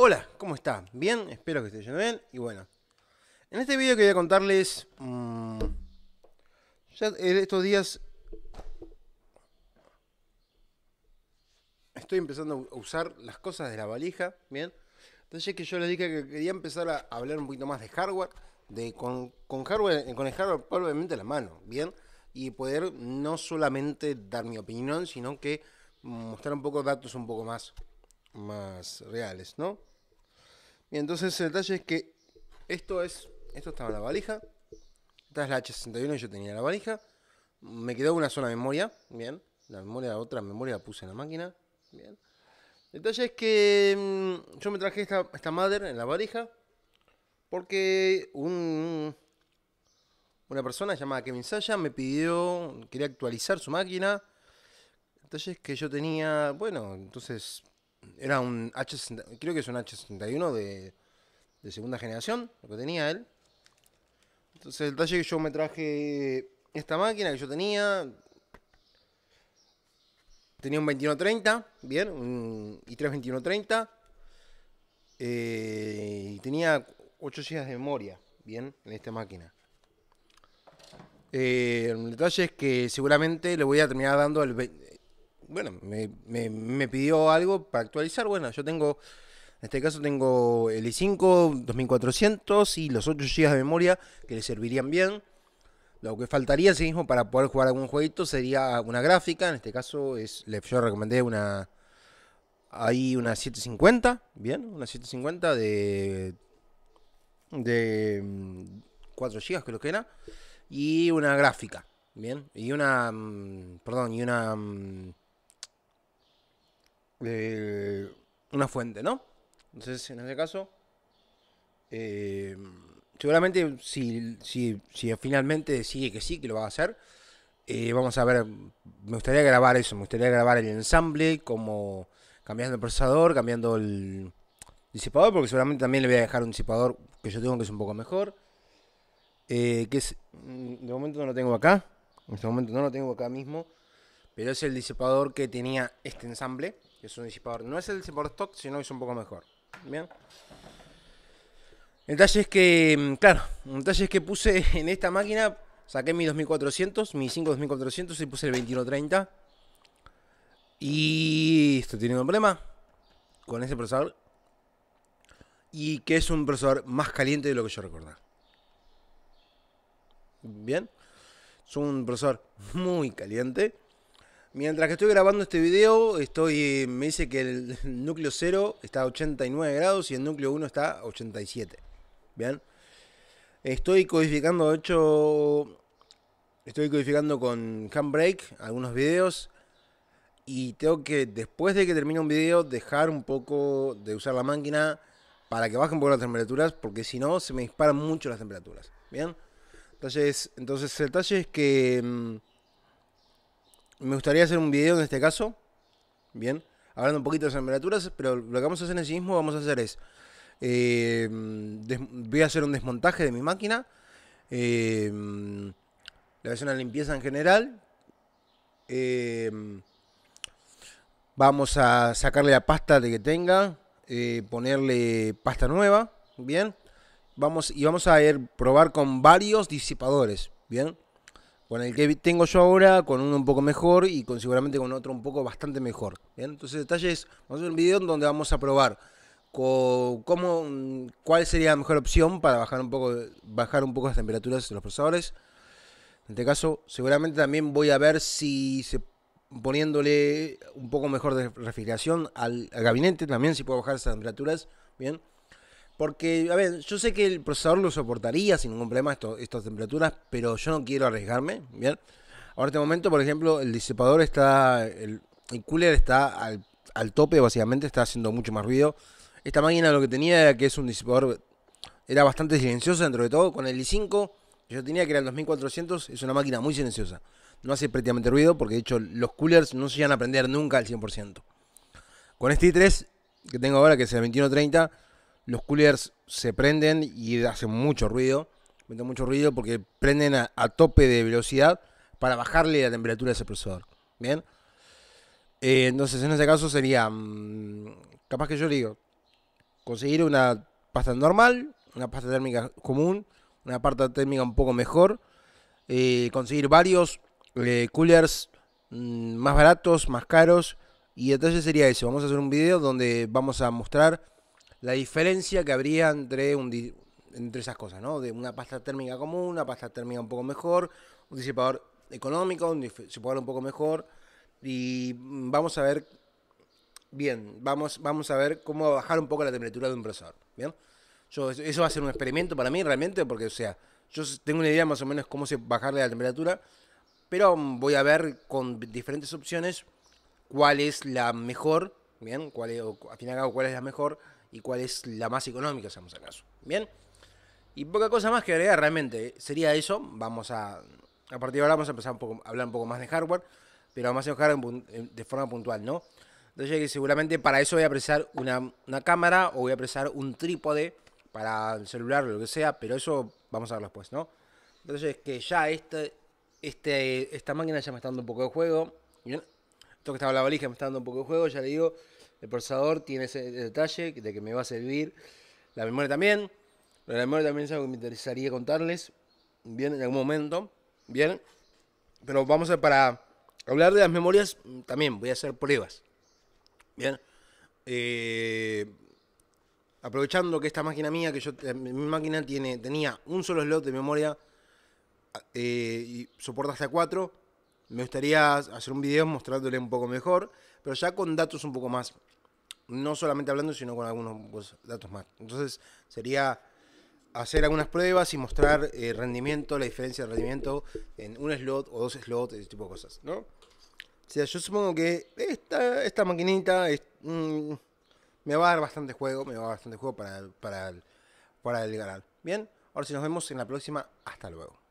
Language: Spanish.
Hola, ¿cómo está? ¿Bien? Espero que esté yendo bien. Y bueno, en este video quería contarles... Mmm, ya estos días... Estoy empezando a usar las cosas de la valija, ¿bien? Entonces que yo les dije que quería empezar a hablar un poquito más de hardware, de con, hardware, eh, con el hardware probablemente la mano, ¿bien? Y poder no solamente dar mi opinión, sino que mostrar un poco datos un poco más, más reales, ¿no? Bien, entonces el detalle es que esto es. Esto estaba en la valija. Esta es la H61 que yo tenía la valija. Me quedó una sola memoria. Bien. La memoria, otra memoria la puse en la máquina. Bien. El detalle es que mm, yo me traje esta, esta madre en la valija. Porque un, una persona llamada Kevin Saya me pidió, quería actualizar su máquina. es que yo tenía, bueno, entonces era un h creo que es un H61 de, segunda generación, lo que tenía él. Entonces el detalle que yo me traje esta máquina que yo tenía, tenía un 2130, bien, un i3 2130, eh, y tenía 8 GB de memoria, bien, en esta máquina. Eh, el detalle es que seguramente le voy a terminar dando el, bueno, me, me, me pidió algo para actualizar. Bueno, yo tengo, en este caso tengo el i5 2400 y los 8 GB de memoria que le servirían bien. Lo que faltaría, sí mismo, para poder jugar algún jueguito sería una gráfica. En este caso, es, yo recomendé una. Ahí una 750, bien, una 750 de. de 4 mm, GB, creo que era. Y una gráfica, bien. Y una. Mm, perdón, y una. Mm, eh, una fuente, ¿no? Entonces, en este caso, eh, seguramente si, si, finalmente decide que sí, que lo va a hacer, eh, vamos a ver, me gustaría grabar eso, me gustaría grabar el ensamble, como cambiando el procesador, cambiando el disipador, porque seguramente también le voy a dejar un disipador que yo tengo que es un poco mejor. que es, mm, de momento no lo tengo acá, en este momento no lo tengo acá mismo pero es el disipador que tenía este ensamble, es un disipador, no es el disipador stock, sino que es un poco mejor. Bien. El detalle es que, mm, claro, el detalle es que puse en esta máquina, saqué mi 2400, mi 52400 y puse el 2130. Y estoy teniendo un problema con ese procesador. Y que es un procesador más caliente de lo que yo recordaba. Bien. Es un procesador muy caliente. Mientras que estoy grabando este video, estoy, me dice que el núcleo 0 está a 89 grados y el núcleo 1 está a 87. ¿Bien? Estoy codificando, de hecho, estoy codificando con Handbrake algunos videos y tengo que, después de que termine un video, dejar un poco de usar la máquina para que bajen un poco las temperaturas, porque si no, se me disparan mucho las temperaturas. ¿Bien? Entonces, entonces el detalle es que mm, me gustaría hacer un video en este caso, bien, hablando un poquito de las temperaturas, pero lo que vamos a hacer en sí mismo, vamos a hacer es, eh, voy a hacer un desmontaje de mi máquina, eh, le voy a hacer una limpieza en general, eh, vamos a sacarle la pasta de que tenga, ponerle pasta nueva, bien, vamos, y vamos a ir probar con varios disipadores, bien, con el que tengo yo ahora, con uno un poco mejor y con seguramente con otro un poco bastante mejor. Entonces, detalles, vamos a hacer un video en donde vamos a probar cómo, mm, cuál sería la mejor opción para bajar un poco, bajar un poco las temperaturas de los procesadores. En este caso, seguramente también voy a ver si poniéndole un poco mejor de refrigeración al, gabinete, también si puedo bajar esas temperaturas, bien. Porque, a ver, yo sé que el procesador lo soportaría sin ningún problema estas temperaturas, pero yo no quiero arriesgarme, ¿bien? Ahora, en este momento, por ejemplo, el disipador está, el, cooler está al, tope, básicamente, está haciendo mucho más ruido. Esta máquina lo que tenía que es un disipador, era bastante silenciosa dentro de todo. Con el i5 yo tenía, que era el 2400, es una máquina muy silenciosa. No hace prácticamente ruido, porque de hecho los coolers no se iban a prender nunca al 100%. Con este i3 que tengo ahora, que es el 2130, los coolers se prenden y hacen mucho ruido, mucho ruido porque prenden a, tope de velocidad para bajarle la temperatura a ese procesador. ¿Bien? Eh, entonces, en ese caso sería, mm, capaz que yo digo, conseguir una pasta normal, una pasta térmica común, una pasta térmica un poco mejor, eh, conseguir varios eh, coolers mm, más baratos, más caros, y entonces sería eso. Vamos a hacer un video donde vamos a mostrar la diferencia que habría entre, un, entre esas cosas, ¿no? De una pasta térmica común, una pasta térmica un poco mejor, un disipador económico, un disipador un poco mejor. Y vamos a ver, bien, vamos, vamos a ver cómo bajar un poco la temperatura de un procesador, ¿bien? Yo, eso va a ser un experimento para mí realmente, porque, o sea, yo tengo una idea más o menos cómo se bajarle la temperatura, pero voy a ver con diferentes opciones cuál es la mejor, ¿bien? Cuál es, o, al final cuál es la mejor y cuál es la más económica, seamos el caso. Bien. Y poca cosa más que agregar realmente. Eh, sería eso. Vamos a. A partir de ahora vamos a empezar a hablar un poco más de hardware. Pero vamos a hardware de forma puntual, ¿no? Entonces que seguramente para eso voy a precisar una, una, cámara o voy a precisar un trípode para el celular o lo que sea. Pero eso vamos a verlo después, ¿no? Entonces que ya este, este, esta máquina ya me está dando un poco de juego. Esto que estaba la valija me está dando un poco de juego, ya le digo. El procesador tiene ese detalle de que me va a servir. La memoria también. Pero la memoria también es algo que me interesaría contarles. Bien, en algún momento. Bien. Pero vamos a para hablar de las memorias. También voy a hacer pruebas. Bien. Eh, aprovechando que esta máquina mía, que yo, eh, mi máquina tiene, tenía un solo slot de memoria eh, y soporta hasta cuatro, me gustaría hacer un video mostrándole un poco mejor, pero ya con datos un poco más. No solamente hablando, sino con algunos pues, datos más. Entonces sería hacer algunas pruebas y mostrar el eh, rendimiento, la diferencia de rendimiento en un slot o dos slots, ese tipo de cosas, ¿no? O sea, yo supongo que esta, esta maquinita mm, me va a dar bastante juego, me va a dar bastante juego para, para, para el canal. Bien, ahora sí nos vemos en la próxima. Hasta luego.